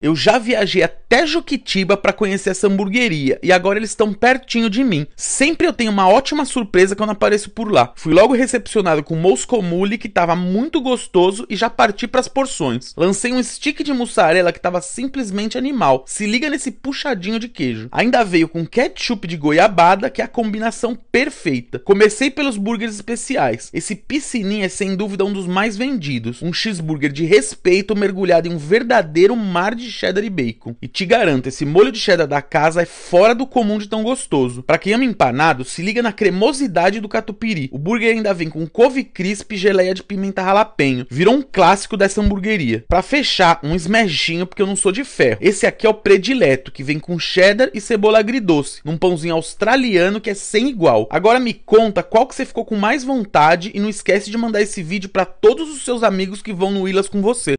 Eu já viajei até Juquitiba para conhecer essa hamburgueria e agora eles estão pertinho de mim. Sempre eu tenho uma ótima surpresa quando apareço por lá. Fui logo recepcionado com Moscou Mule que estava muito gostoso e já parti para as porções. Lancei um stick de mussarela que estava simplesmente animal. Se liga nesse puxadinho de queijo. Ainda veio com ketchup de goiabada, que é a combinação perfeita. Comecei pelos burgers especiais. Esse piscininha é sem dúvida um dos mais vendidos. Um cheeseburger de respeito mergulhado em um verdadeiro mar de de cheddar e bacon. E te garanto, esse molho de cheddar da casa é fora do comum de tão gostoso. Para quem ama empanado, se liga na cremosidade do catupiry. O burger ainda vem com couve crisp e geleia de pimenta jalapenho. Virou um clássico dessa hamburgueria. Para fechar, um esmerginho, porque eu não sou de ferro. Esse aqui é o predileto, que vem com cheddar e cebola agridoce, num pãozinho australiano que é sem igual. Agora me conta qual que você ficou com mais vontade e não esquece de mandar esse vídeo para todos os seus amigos que vão no Ilas com você.